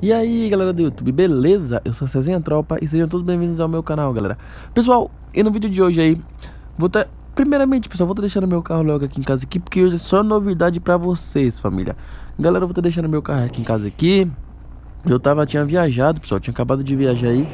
E aí galera do YouTube, beleza? Eu sou a Cezinha Tropa e sejam todos bem-vindos ao meu canal, galera Pessoal, e no vídeo de hoje aí, vou tá... Primeiramente, pessoal, vou tá deixando meu carro logo aqui em casa aqui Porque hoje é só novidade pra vocês, família Galera, vou tá deixando meu carro aqui em casa aqui Eu tava, tinha viajado, pessoal, tinha acabado de viajar aí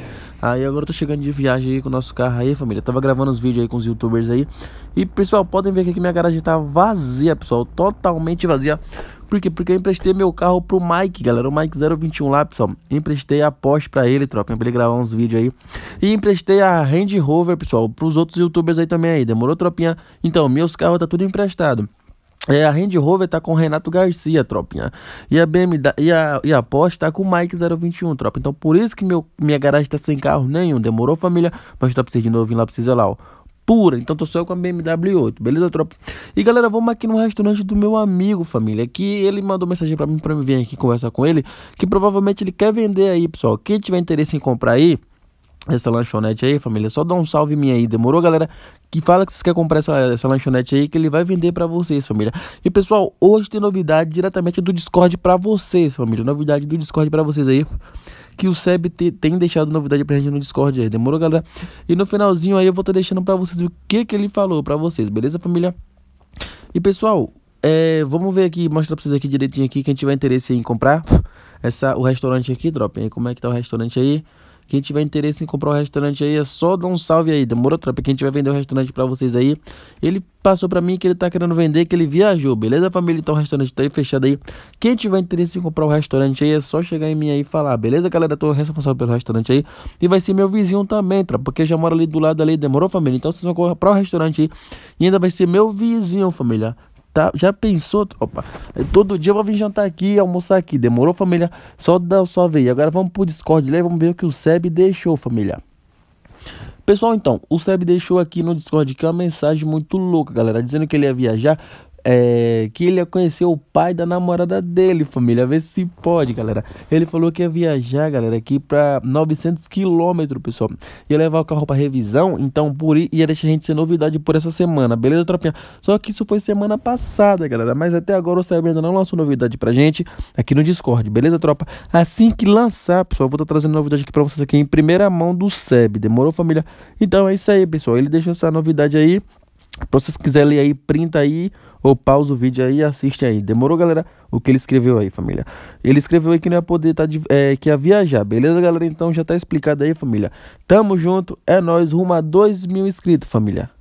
Aí agora eu tô chegando de viagem aí com o nosso carro aí, família. tava gravando os vídeos aí com os youtubers aí. E, pessoal, podem ver que minha garagem tá vazia, pessoal. Totalmente vazia. Por quê? Porque eu emprestei meu carro pro Mike, galera. O Mike 021 lá, pessoal. Emprestei a Porsche pra ele, tropa. Pra ele gravar uns vídeos aí. E emprestei a Range Rover, pessoal. Pros outros youtubers aí também aí. Demorou, tropinha? Então, meus carros tá tudo emprestado. É, a Range Rover tá com o Renato Garcia, tropinha. E a BMW e a, e a Porsche tá com o Mike 021, tropa. Então por isso que meu, minha garagem tá sem carro nenhum. Demorou, família. Mas tá pra vocês de novo, vim lá precisa lá, ó. Pura, então tô só com a BMW 8, beleza, tropa? E galera, vamos aqui no restaurante do meu amigo, família. Que ele mandou mensagem pra mim pra mim vir aqui conversar com ele. Que provavelmente ele quer vender aí, pessoal. Quem tiver interesse em comprar aí essa lanchonete aí, família. Só dá um salve minha aí, demorou, galera? Que fala que vocês querem comprar essa, essa lanchonete aí, que ele vai vender para vocês, família. E pessoal, hoje tem novidade diretamente do Discord para vocês, família. Novidade do Discord para vocês aí. Que o SEB te, tem deixado novidade pra gente no Discord aí, demorou, galera? E no finalzinho aí eu vou estar tá deixando para vocês o que que ele falou para vocês, beleza, família? E pessoal, é, vamos ver aqui, mostrar pra vocês aqui direitinho aqui, quem tiver interesse em comprar essa, o restaurante aqui, drop. Aí, como é que tá o restaurante aí? Quem tiver interesse em comprar o um restaurante aí, é só dar um salve aí. Demorou, tropa? Quem tiver vender o um restaurante para vocês aí, ele passou para mim que ele tá querendo vender, que ele viajou, beleza, família? Então o restaurante tá aí fechado aí. Quem tiver interesse em comprar o um restaurante aí, é só chegar em mim aí e falar, beleza, galera? Tô responsável pelo restaurante aí. E vai ser meu vizinho também, tropa, porque já mora ali do lado ali, demorou, família? Então vocês vão comprar o restaurante aí e ainda vai ser meu vizinho, família tá? Já pensou? Opa, todo dia eu vou vir jantar aqui, almoçar aqui. Demorou, família? Só da sua vez. Agora vamos pro Discord lá e vamos ver o que o SEB deixou, família. Pessoal, então, o Seb deixou aqui no Discord que é uma mensagem muito louca, galera, dizendo que ele ia viajar é, que ele ia conhecer o pai da namorada dele, família. Vê se pode, galera. Ele falou que ia viajar, galera, aqui para 900 quilômetros, pessoal. Ia levar o carro para revisão, então por ia deixar a gente sem novidade por essa semana, beleza, tropinha? Só que isso foi semana passada, galera. Mas até agora o Cyber ainda não lançou novidade pra gente aqui no Discord, beleza, tropa? Assim que lançar, pessoal, eu vou estar tá trazendo novidade aqui pra vocês aqui em primeira mão do SEB. Demorou, família? Então é isso aí, pessoal. Ele deixou essa novidade aí. Pra vocês quiserem ler aí, printa aí, ou pausa o vídeo aí e assiste aí. Demorou, galera? O que ele escreveu aí, família? Ele escreveu aí que não ia poder tá de, é, que ia viajar, beleza, galera? Então já tá explicado aí, família. Tamo junto, é nós rumo a 2 mil inscritos, família.